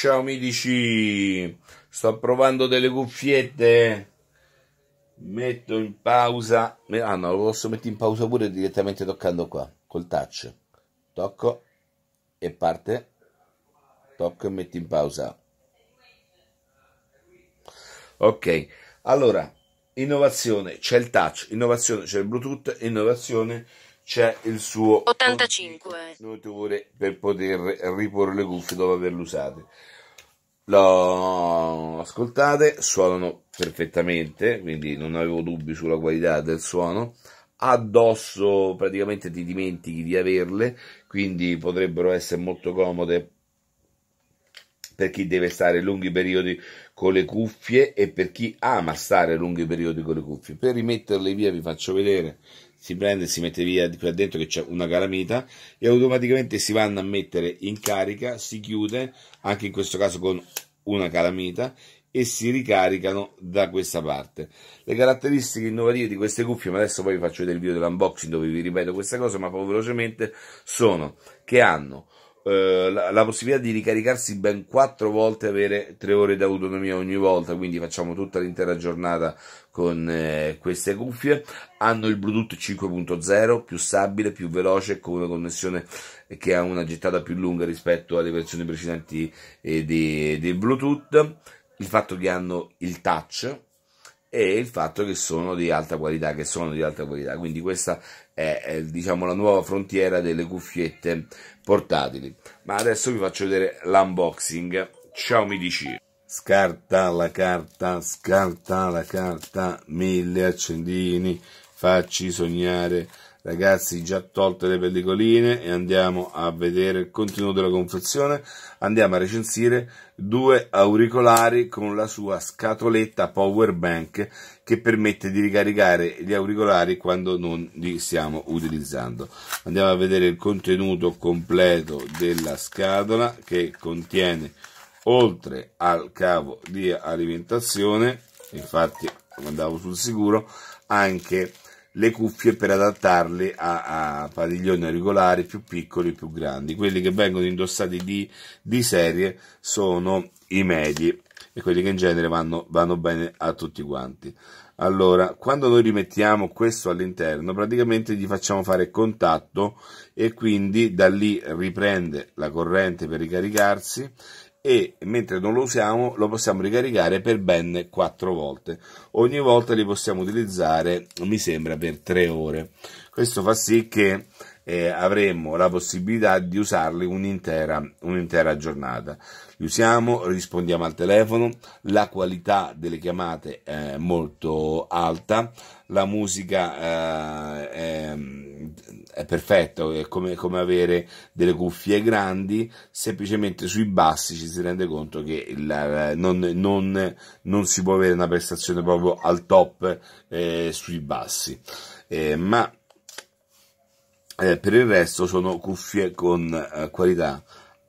Xiaomi DC. Sto provando delle cuffiette. Metto in pausa. Ah no, lo posso mettere in pausa pure direttamente toccando qua, col touch. Tocco e parte. Tocco e metto in pausa. Ok, allora, innovazione, c'è il touch, innovazione, c'è il Bluetooth, innovazione c'è il suo 85 per poter riporre le cuffie dopo averle usate. Lo ascoltate, suonano perfettamente, quindi non avevo dubbi sulla qualità del suono. Addosso praticamente ti dimentichi di averle, quindi potrebbero essere molto comode per chi deve stare lunghi periodi con le cuffie e per chi ama stare lunghi periodi con le cuffie. Per rimetterle via vi faccio vedere si prende e si mette via di qua dentro che c'è una calamita e automaticamente si vanno a mettere in carica, si chiude anche in questo caso con una calamita e si ricaricano da questa parte. Le caratteristiche innovative di queste cuffie, ma adesso poi vi faccio vedere il video dell'unboxing dove vi ripeto questa cosa, ma proprio velocemente, sono che hanno eh, la, la, possibilità di ricaricarsi ben quattro volte e avere tre ore di autonomia ogni volta, quindi facciamo tutta l'intera giornata con eh, queste cuffie. Hanno il Bluetooth 5.0, più stabile, più veloce, con una connessione che ha una gettata più lunga rispetto alle versioni precedenti eh, di, Bluetooth. Il fatto che hanno il touch, e il fatto che sono di alta qualità, che sono di alta qualità. Quindi questa è, è diciamo, la nuova frontiera delle cuffiette portatili. Ma adesso vi faccio vedere l'unboxing. Ciao mi dici. Scarta la carta, scarta la carta, mille accendini, facci sognare ragazzi già tolte le pellicoline e andiamo a vedere il contenuto della confezione andiamo a recensire due auricolari con la sua scatoletta power bank che permette di ricaricare gli auricolari quando non li stiamo utilizzando andiamo a vedere il contenuto completo della scatola che contiene oltre al cavo di alimentazione infatti andavo sul sicuro anche le cuffie per adattarle a, a, padiglioni regolari più piccoli, e più grandi. Quelli che vengono indossati di, di serie sono i medi e quelli che in genere vanno, vanno bene a tutti quanti. Allora, quando noi rimettiamo questo all'interno, praticamente gli facciamo fare contatto e quindi da lì riprende la corrente per ricaricarsi e mentre non lo usiamo lo possiamo ricaricare per ben 4 volte ogni volta li possiamo utilizzare mi sembra per 3 ore questo fa sì che eh, avremmo la possibilità di usarli un'intera, un'intera giornata. Li usiamo, rispondiamo al telefono, la qualità delle chiamate è molto alta, la musica eh, è, è perfetta, è come, come, avere delle cuffie grandi, semplicemente sui bassi ci si rende conto che il, non, non, non, si può avere una prestazione proprio al top eh, sui bassi. Eh, ma eh, per il resto sono cuffie con eh, qualità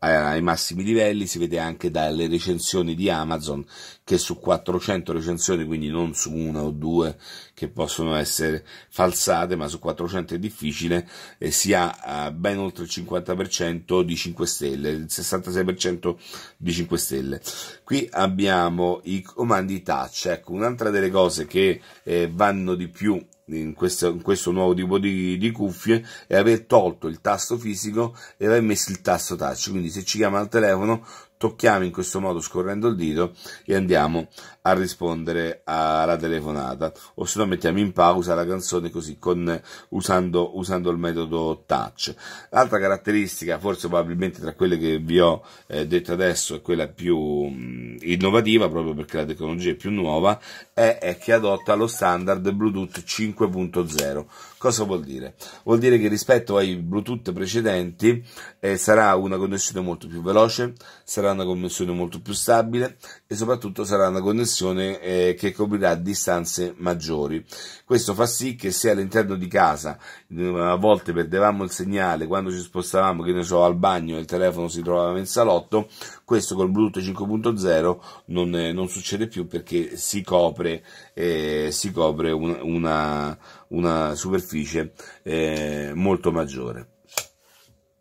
ai massimi livelli, si vede anche dalle recensioni di Amazon che su 400 recensioni, quindi non su una o due che possono essere falsate, ma su 400 è difficile, eh, si ha eh, ben oltre il 50% di 5 stelle, il 66% di 5 stelle. Qui abbiamo i comandi touch, ecco un'altra delle cose che eh, vanno di più in questo, in questo nuovo tipo di, di, cuffie è aver tolto il tasto fisico e aver messo il tasto touch quindi se ci chiama al telefono tocchiamo in questo modo scorrendo il dito e andiamo a rispondere alla telefonata o se no mettiamo in pausa la canzone così con, usando, usando, il metodo touch l'altra caratteristica forse probabilmente tra quelle che vi ho eh, detto adesso è quella più mh, mm, innovativa proprio perché la tecnologia è più nuova è, è che adotta lo standard bluetooth 5.0 cosa vuol dire? vuol dire che rispetto ai bluetooth precedenti eh, sarà una connessione molto più veloce sarà sarà una connessione molto più stabile e soprattutto sarà una connessione eh, che coprirà distanze maggiori. Questo fa sì che se all'interno di casa eh, a volte perdevamo il segnale quando ci spostavamo, che ne so, al bagno e il telefono si trovava in salotto, questo col Bluetooth 5.0 non, eh, non, succede più perché si copre, eh, si copre un, una, una, superficie eh, molto maggiore.